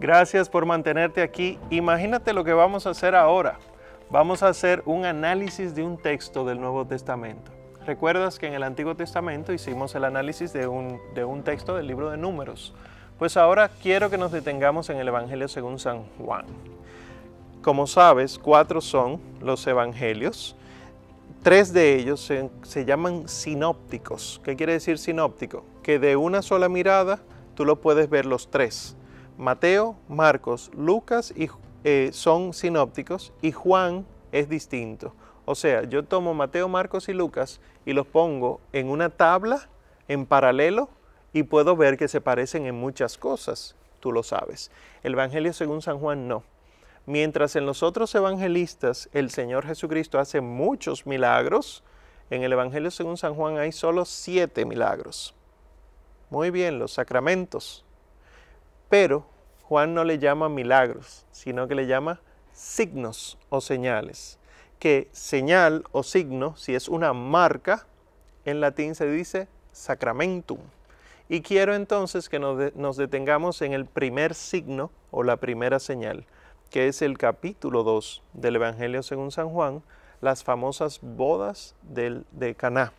Gracias por mantenerte aquí. Imagínate lo que vamos a hacer ahora. Vamos a hacer un análisis de un texto del Nuevo Testamento. ¿Recuerdas que en el Antiguo Testamento hicimos el análisis de un, texto del libro de números? Pues ahora quiero que nos detengamos en el Evangelio según San Juan. Como sabes, cuatro son los evangelios. Tres de ellos se, se, llaman sinópticos. ¿Qué quiere decir sinóptico? Que de una sola mirada tú lo puedes ver los tres. Mateo, Marcos, Lucas y, eh, son sinópticos y Juan es distinto. O sea, yo tomo Mateo, Marcos y Lucas y los pongo en una tabla en paralelo y puedo ver que se parecen en muchas cosas, tú lo sabes. El Evangelio según San Juan no. Mientras en los otros evangelistas el Señor Jesucristo hace muchos milagros, en el Evangelio según San Juan hay solo siete milagros. Muy bien, los sacramentos. Pero Juan no le llama milagros, sino que le llama signos o señales. Que señal o signo, si es una marca, en latín se dice sacramentum. Y quiero entonces que nos, detengamos en el primer signo o la primera señal, que es el capítulo 2 del Evangelio según San Juan, las famosas bodas de Caná.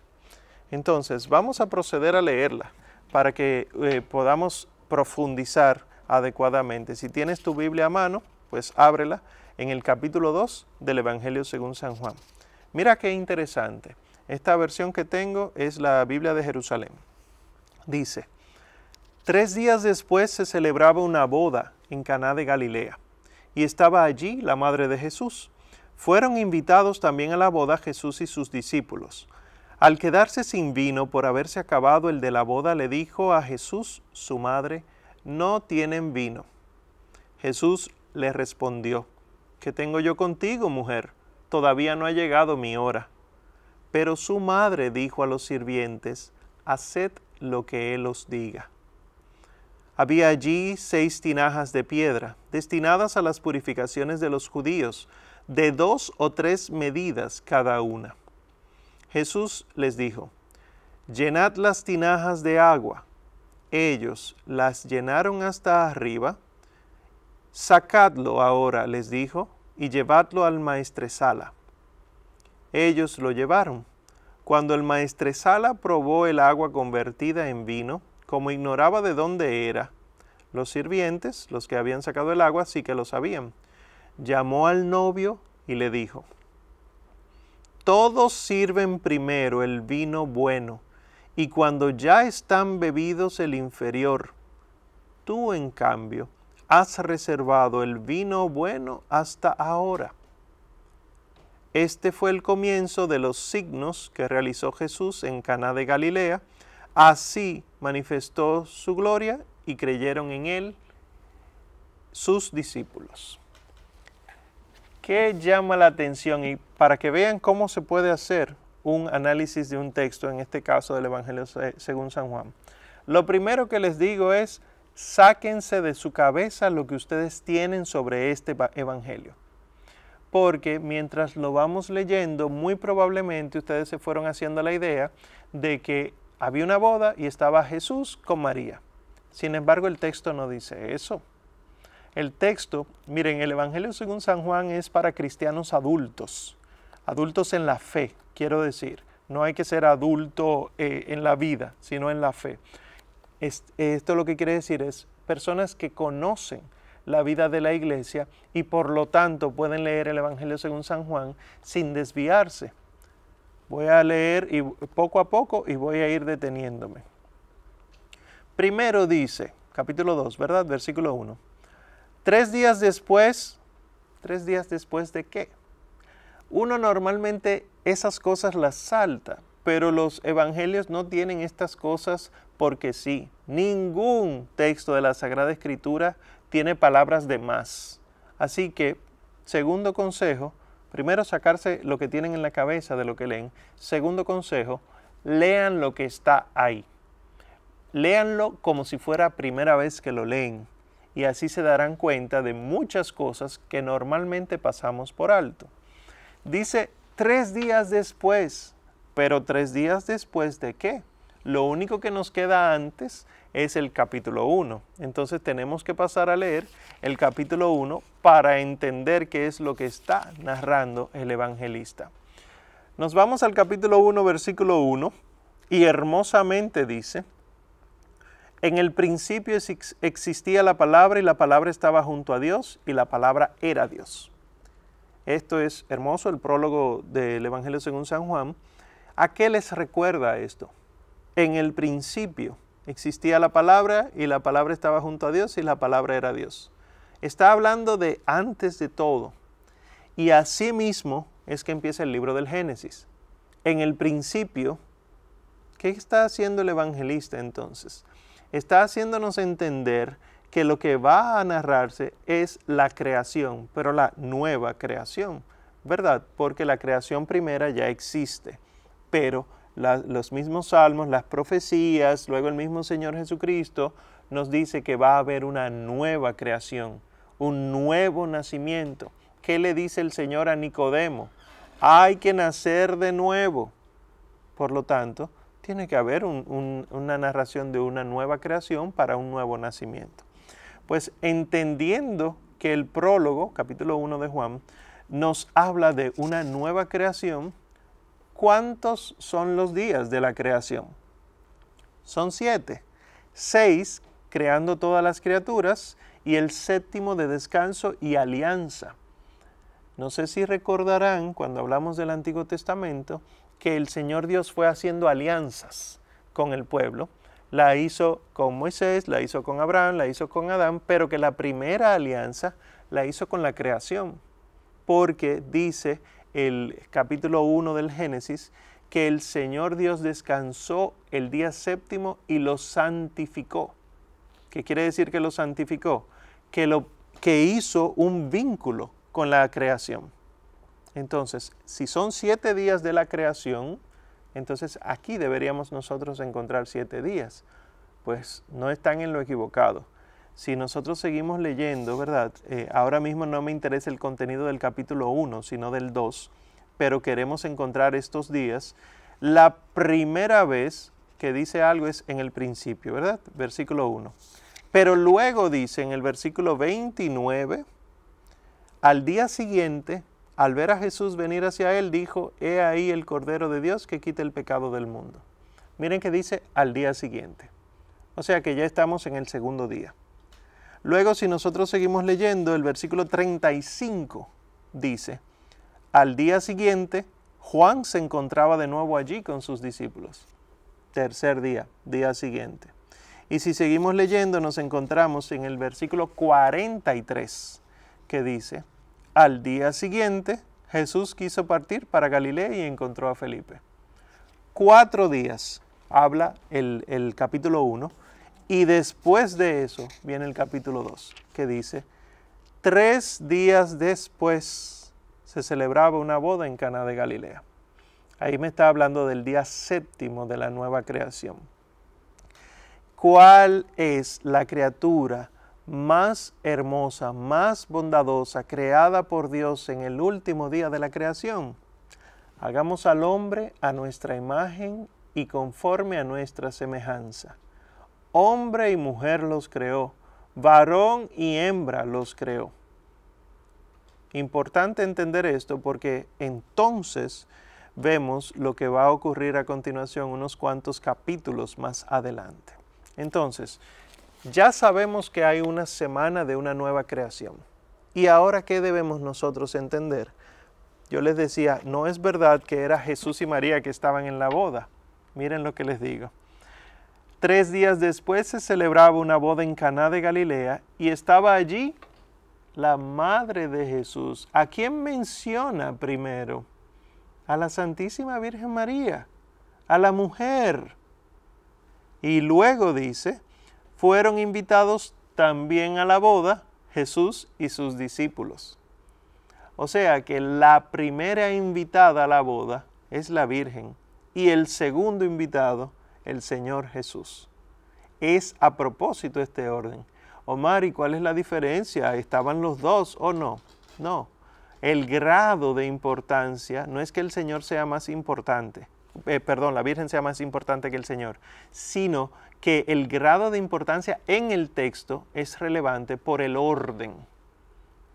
Entonces, vamos a proceder a leerla para que eh, podamos profundizar adecuadamente. Si tienes tu Biblia a mano, pues ábrela en el capítulo 2 del Evangelio según San Juan. Mira qué interesante. Esta versión que tengo es la Biblia de Jerusalén. Dice, tres días después se celebraba una boda en Caná de Galilea y estaba allí la madre de Jesús. Fueron invitados también a la boda Jesús y sus discípulos. Al quedarse sin vino por haberse acabado el de la boda, le dijo a Jesús, su madre, no tienen vino. Jesús le respondió, ¿qué tengo yo contigo, mujer? Todavía no ha llegado mi hora. Pero su madre dijo a los sirvientes, haced lo que él os diga. Había allí seis tinajas de piedra, destinadas a las purificaciones de los judíos, de dos o tres medidas cada una. Jesús les dijo, llenad las tinajas de agua. Ellos las llenaron hasta arriba. Sacadlo ahora, les dijo, y llevadlo al maestresala. Ellos lo llevaron. Cuando el maestresala probó el agua convertida en vino, como ignoraba de dónde era, los sirvientes, los que habían sacado el agua, sí que lo sabían. Llamó al novio y le dijo, todos sirven primero el vino bueno, y cuando ya están bebidos el inferior. Tú, en cambio, has reservado el vino bueno hasta ahora. Este fue el comienzo de los signos que realizó Jesús en Cana de Galilea. Así manifestó su gloria y creyeron en él sus discípulos. ¿Qué llama la atención? Y para que vean cómo se puede hacer un análisis de un texto, en este caso del Evangelio según San Juan. Lo primero que les digo es, sáquense de su cabeza lo que ustedes tienen sobre este Evangelio. Porque mientras lo vamos leyendo, muy probablemente ustedes se fueron haciendo la idea de que había una boda y estaba Jesús con María. Sin embargo, el texto no dice eso. El texto, miren, el Evangelio según San Juan es para cristianos adultos, adultos en la fe, quiero decir. No hay que ser adulto eh, en la vida, sino en la fe. esto lo que quiere decir es personas que conocen la vida de la iglesia y por lo tanto pueden leer el Evangelio según San Juan sin desviarse. Voy a leer y, poco a poco y voy a ir deteniéndome. Primero dice, capítulo 2, ¿verdad? Versículo 1. Tres días después, tres días después de qué? Uno normalmente esas cosas las salta, pero los evangelios no tienen estas cosas porque sí. Ningún texto de la Sagrada Escritura tiene palabras de más. Así que, segundo consejo, primero sacarse lo que tienen en la cabeza de lo que leen. Segundo consejo, lean lo que está ahí. Léanlo como si fuera primera vez que lo leen y así se darán cuenta de muchas cosas que normalmente pasamos por alto. Dice tres días después, pero tres días después de qué? Lo único que nos queda antes es el capítulo 1. Entonces tenemos que pasar a leer el capítulo 1 para entender qué es lo que está narrando el evangelista. Nos vamos al capítulo 1, versículo 1, y hermosamente dice, en el principio existía la palabra y la palabra estaba junto a Dios y la palabra era Dios. Esto es hermoso, el prólogo del Evangelio según San Juan. ¿A qué les recuerda esto? En el principio existía la palabra y la palabra estaba junto a Dios y la palabra era Dios. Está hablando de antes de todo. Y así mismo es que empieza el libro del Génesis. En el principio, ¿qué está haciendo el evangelista entonces? está haciéndonos entender que lo que va a narrarse es la creación, pero la nueva creación, ¿verdad? Porque la creación primera ya existe, pero los mismos salmos, las profecías, luego el mismo Señor Jesucristo nos dice que va a haber una nueva creación, un nuevo nacimiento. ¿Qué le dice el Señor a Nicodemo? Hay que nacer de nuevo. Por lo tanto, tiene que haber una narración de una nueva creación para un nuevo nacimiento. Pues entendiendo que el prólogo, capítulo 1 de Juan, nos habla de una nueva creación, ¿cuántos son los días de la creación? Son siete. Seis creando todas las criaturas y el séptimo de descanso y alianza. No sé si recordarán cuando hablamos del Antiguo Testamento que el Señor Dios fue haciendo alianzas con el pueblo. La hizo con Moisés, la hizo con Abraham, la hizo con Adán, pero que la primera alianza la hizo con la creación, porque dice el capítulo 1 del Génesis que el Señor Dios descansó el día séptimo y lo santificó. ¿Qué quiere decir que lo santificó? Que, lo, que hizo un vínculo con la creación. Entonces, si son siete días de la creación, entonces aquí deberíamos nosotros encontrar siete días. Pues no están en lo equivocado. Si nosotros seguimos leyendo, ¿verdad? Eh, ahora mismo no me interesa el contenido del capítulo 1, sino del 2, pero queremos encontrar estos días. La primera vez que dice algo es en el principio, ¿verdad? Versículo 1. Pero luego dice en el versículo 29, al día siguiente al ver a Jesús venir hacia él, dijo, He ahí el Cordero de Dios que quita el pecado del mundo. Miren que dice al día siguiente. O sea que ya estamos en el segundo día. Luego, si nosotros seguimos leyendo, el versículo 35 dice, al día siguiente, Juan se encontraba de nuevo allí con sus discípulos. Tercer día, día siguiente. Y si seguimos leyendo, nos encontramos en el versículo 43, que dice, al día siguiente, Jesús quiso partir para Galilea y encontró a Felipe. Cuatro días habla el, capítulo 1 y después de eso viene el capítulo 2 que dice, tres días después se celebraba una boda en Cana de Galilea. Ahí me está hablando del día séptimo de la nueva creación. ¿Cuál es la criatura? más hermosa, más bondadosa, creada por Dios en el último día de la creación. Hagamos al hombre a nuestra imagen y conforme a nuestra semejanza. Hombre y mujer los creó, varón y hembra los creó. Importante entender esto porque entonces vemos lo que va a ocurrir a continuación unos cuantos capítulos más adelante. Entonces, ya sabemos que hay una semana de una nueva creación. ¿Y ahora qué debemos nosotros entender? Yo les decía, no es verdad que era Jesús y María que estaban en la boda. Miren lo que les digo. Tres días después se celebraba una boda en Caná de Galilea y estaba allí la madre de Jesús. ¿A quién menciona primero? A la Santísima Virgen María, a la mujer. Y luego dice, fueron invitados también a la boda Jesús y sus discípulos. O sea que la primera invitada a la boda es la Virgen y el segundo invitado el Señor Jesús. Es a propósito este orden. Omar, ¿y cuál es la diferencia? ¿Estaban los dos o no? No. El grado de importancia no es que el Señor sea más importante, eh, perdón, la Virgen sea más importante que el Señor, sino que el grado de importancia en el texto es relevante por el orden.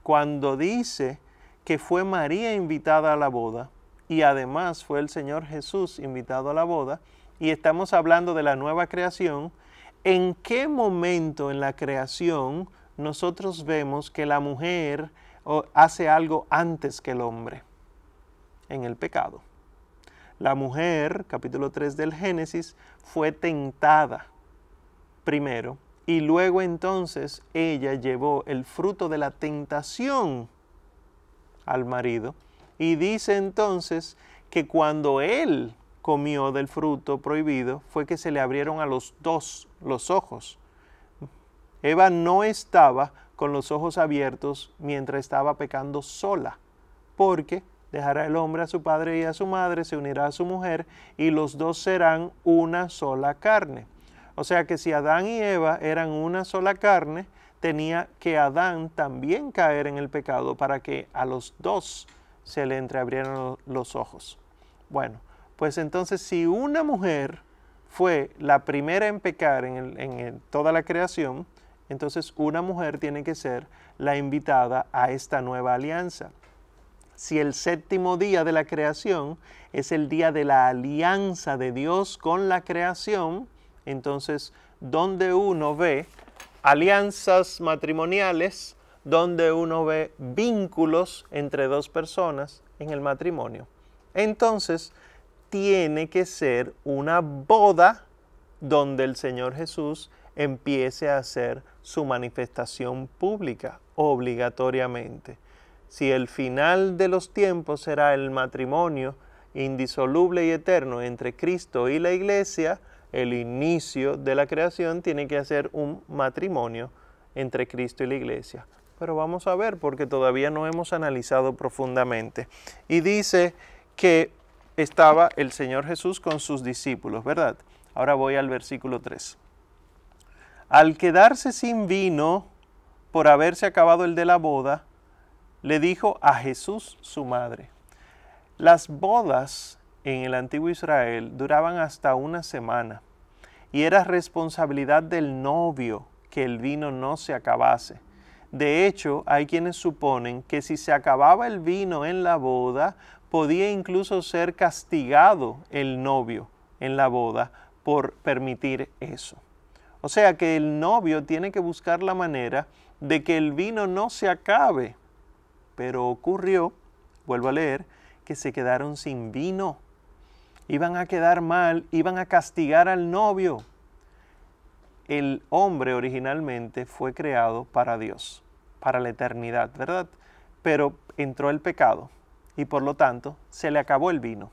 Cuando dice que fue María invitada a la boda y además fue el Señor Jesús invitado a la boda, y estamos hablando de la nueva creación, ¿en qué momento en la creación nosotros vemos que la mujer hace algo antes que el hombre? En el pecado. La mujer, capítulo 3 del Génesis, fue tentada primero y luego entonces ella llevó el fruto de la tentación al marido y dice entonces que cuando él comió del fruto prohibido fue que se le abrieron a los dos los ojos. Eva no estaba con los ojos abiertos mientras estaba pecando sola, porque dejará el hombre a su padre y a su madre, se unirá a su mujer y los dos serán una sola carne. O sea que si Adán y Eva eran una sola carne, tenía que Adán también caer en el pecado para que a los dos se le entreabrieran los ojos. Bueno, pues entonces si una mujer fue la primera en pecar en, toda la creación, entonces una mujer tiene que ser la invitada a esta nueva alianza. Si el séptimo día de la creación es el día de la alianza de Dios con la creación, entonces, donde uno ve alianzas matrimoniales, donde uno ve vínculos entre dos personas en el matrimonio. Entonces, tiene que ser una boda donde el Señor Jesús empiece a hacer su manifestación pública obligatoriamente. Si el final de los tiempos será el matrimonio indisoluble y eterno entre Cristo y la iglesia, el inicio de la creación, tiene que hacer un matrimonio entre Cristo y la iglesia. Pero vamos a ver porque todavía no hemos analizado profundamente. Y dice que estaba el Señor Jesús con sus discípulos, ¿verdad? Ahora voy al versículo 3. Al quedarse sin vino por haberse acabado el de la boda, le dijo a Jesús su madre. Las bodas en el antiguo Israel duraban hasta una semana y era responsabilidad del novio que el vino no se acabase. De hecho, hay quienes suponen que si se acababa el vino en la boda, podía incluso ser castigado el novio en la boda por permitir eso. O sea que el novio tiene que buscar la manera de que el vino no se acabe. Pero ocurrió, vuelvo a leer, que se quedaron sin vino iban a quedar mal, iban a castigar al novio. El hombre originalmente fue creado para Dios, para la eternidad, ¿verdad? Pero entró el pecado y por lo tanto se le acabó el vino.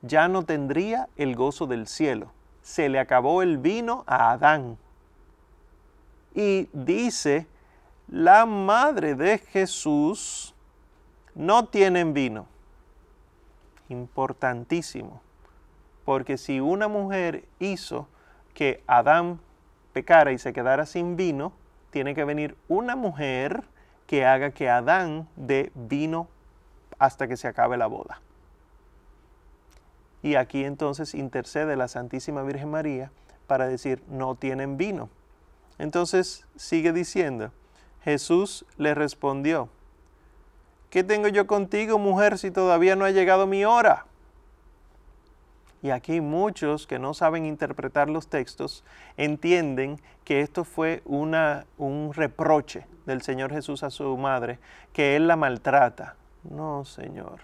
Ya no tendría el gozo del cielo. Se le acabó el vino a Adán. Y dice, la madre de Jesús no tienen vino. Importantísimo. Porque si una mujer hizo que Adán pecara y se quedara sin vino, tiene que venir una mujer que haga que Adán dé vino hasta que se acabe la boda. Y aquí entonces intercede la Santísima Virgen María para decir, no tienen vino. Entonces sigue diciendo, Jesús le respondió, ¿qué tengo yo contigo, mujer, si todavía no ha llegado mi hora? y aquí muchos que no saben interpretar los textos entienden que esto fue un reproche del Señor Jesús a su madre, que Él la maltrata. No, Señor.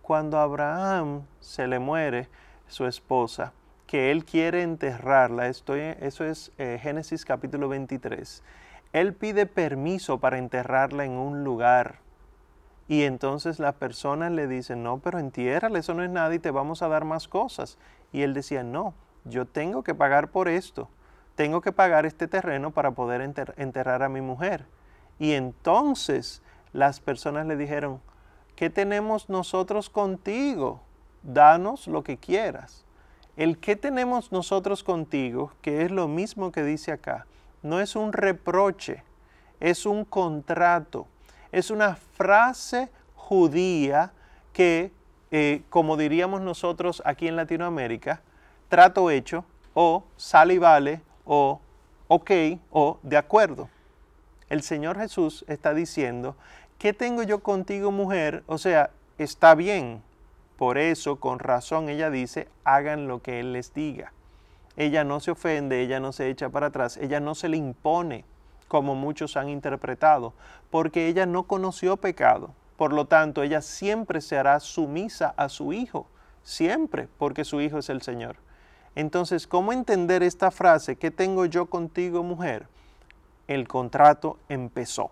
Cuando a Abraham se le muere su esposa, que Él quiere enterrarla, estoy, eso es eh, Génesis capítulo 23, Él pide permiso para enterrarla en un lugar y entonces las personas le dicen, no, pero entiérrale, eso no es nada y te vamos a dar más cosas. Y él decía, no, yo tengo que pagar por esto, tengo que pagar este terreno para poder enterrar a mi mujer. Y entonces las personas le dijeron, ¿qué tenemos nosotros contigo? Danos lo que quieras. El qué tenemos nosotros contigo, que es lo mismo que dice acá, no es un reproche, es un contrato es una frase judía que, eh, como diríamos nosotros aquí en Latinoamérica, trato hecho o sale y vale o ok o de acuerdo. El Señor Jesús está diciendo, ¿qué tengo yo contigo mujer? O sea, está bien. Por eso, con razón, ella dice, hagan lo que Él les diga. Ella no se ofende, ella no se echa para atrás, ella no se le impone como muchos han interpretado, porque ella no conoció pecado. Por lo tanto, ella siempre se hará sumisa a su Hijo, siempre, porque su Hijo es el Señor. Entonces, ¿cómo entender esta frase, ¿qué tengo yo contigo, mujer? El contrato empezó.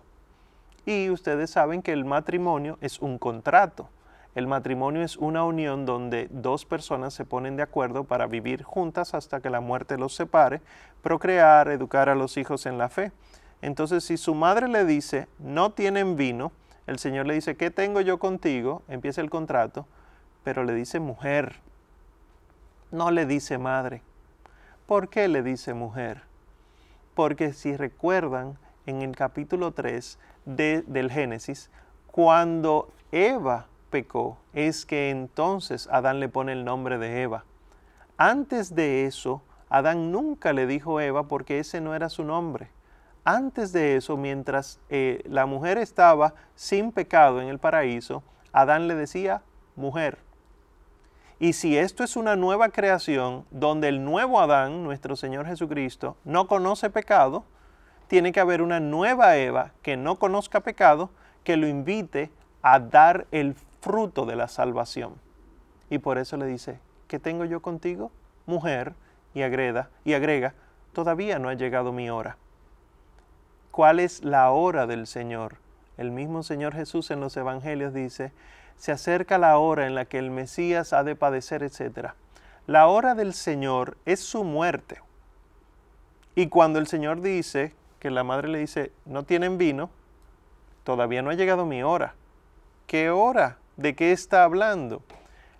Y ustedes saben que el matrimonio es un contrato. El matrimonio es una unión donde dos personas se ponen de acuerdo para vivir juntas hasta que la muerte los separe, procrear, educar a los hijos en la fe. Entonces, si su madre le dice, no tienen vino, el Señor le dice, ¿qué tengo yo contigo? Empieza el contrato, pero le dice mujer, no le dice madre. ¿Por qué le dice mujer? Porque si recuerdan, en el capítulo 3 del Génesis, cuando Eva pecó, es que entonces Adán le pone el nombre de Eva. Antes de eso, Adán nunca le dijo Eva porque ese no era su nombre. Antes de eso, mientras eh, la mujer estaba sin pecado en el paraíso, Adán le decía, mujer. Y si esto es una nueva creación donde el nuevo Adán, nuestro Señor Jesucristo, no conoce pecado, tiene que haber una nueva Eva que no conozca pecado, que lo invite a dar el fruto de la salvación. Y por eso le dice, ¿qué tengo yo contigo? Mujer, y agreda, y agrega, todavía no ha llegado mi hora cuál es la hora del Señor. El mismo Señor Jesús en los Evangelios dice, se acerca la hora en la que el Mesías ha de padecer, etc. La hora del Señor es su muerte. Y cuando el Señor dice, que la madre le dice, no tienen vino, todavía no ha llegado mi hora. ¿Qué hora? ¿De qué está hablando?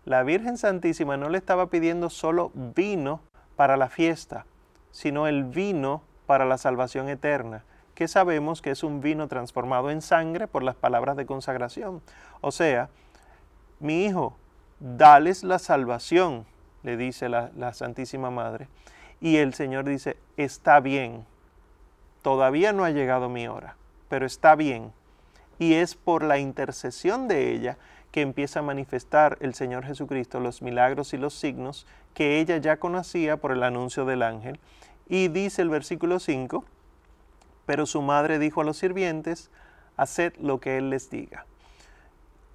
La Virgen Santísima no le estaba pidiendo solo vino para la fiesta, sino el vino para la salvación eterna que sabemos que es un vino transformado en sangre por las palabras de consagración. O sea, mi hijo, dales la salvación, le dice la, Santísima Madre. Y el Señor dice, está bien, todavía no ha llegado mi hora, pero está bien. Y es por la intercesión de ella que empieza a manifestar el Señor Jesucristo los milagros y los signos que ella ya conocía por el anuncio del ángel. Y dice el versículo 5, pero su madre dijo a los sirvientes, haced lo que él les diga.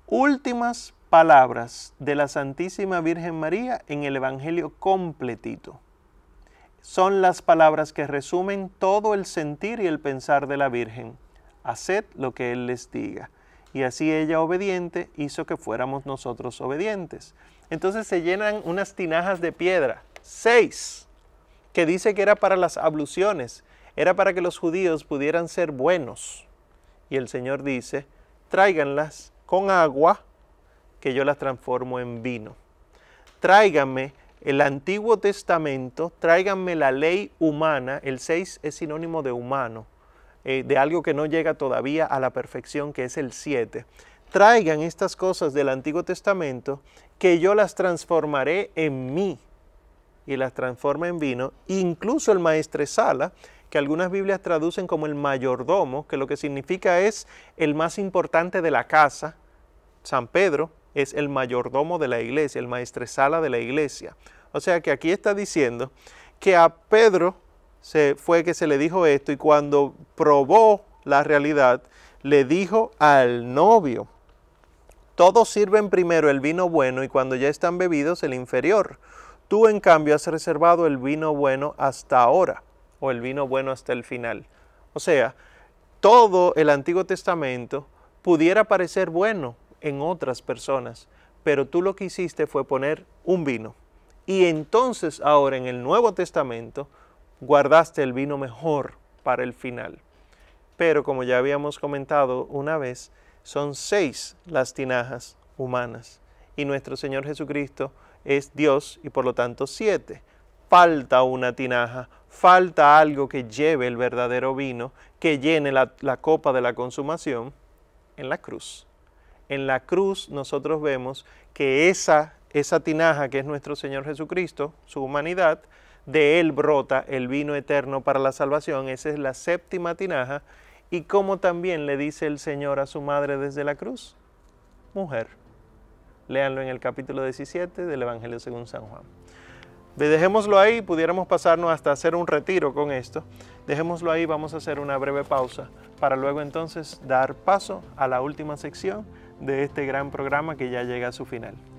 Últimas palabras de la Santísima Virgen María en el Evangelio completito. Son las palabras que resumen todo el sentir y el pensar de la Virgen. Haced lo que Él les diga. Y así ella obediente hizo que fuéramos nosotros obedientes. Entonces se llenan unas tinajas de piedra, seis, que dice que era para las abluciones era para que los judíos pudieran ser buenos. Y el Señor dice, tráiganlas con agua, que yo las transformo en vino. Tráiganme el Antiguo Testamento, tráiganme la ley humana, el 6 es sinónimo de humano, eh, de algo que no llega todavía a la perfección, que es el 7. Traigan estas cosas del Antiguo Testamento, que yo las transformaré en mí, y las transforma en vino. Incluso el Sala que algunas Biblias traducen como el mayordomo, que lo que significa es el más importante de la casa. San Pedro es el mayordomo de la iglesia, el maestresala de la iglesia. O sea que aquí está diciendo que a Pedro se fue que se le dijo esto y cuando probó la realidad, le dijo al novio, todos sirven primero el vino bueno y cuando ya están bebidos el inferior. Tú en cambio has reservado el vino bueno hasta ahora o el vino bueno hasta el final. O sea, todo el Antiguo Testamento pudiera parecer bueno en otras personas, pero tú lo que hiciste fue poner un vino. Y entonces ahora en el Nuevo Testamento guardaste el vino mejor para el final. Pero como ya habíamos comentado una vez, son seis las tinajas humanas. Y nuestro Señor Jesucristo es Dios y por lo tanto siete. Falta una tinaja falta algo que lleve el verdadero vino, que llene la, copa de la consumación, en la cruz. En la cruz nosotros vemos que esa, esa tinaja que es nuestro Señor Jesucristo, su humanidad, de él brota el vino eterno para la salvación, esa es la séptima tinaja, y como también le dice el Señor a su madre desde la cruz, mujer. Léanlo en el capítulo 17 del Evangelio según San Juan. Dejémoslo ahí, pudiéramos pasarnos hasta hacer un retiro con esto. Dejémoslo ahí, vamos a hacer una breve pausa para luego entonces dar paso a la última sección de este gran programa que ya llega a su final.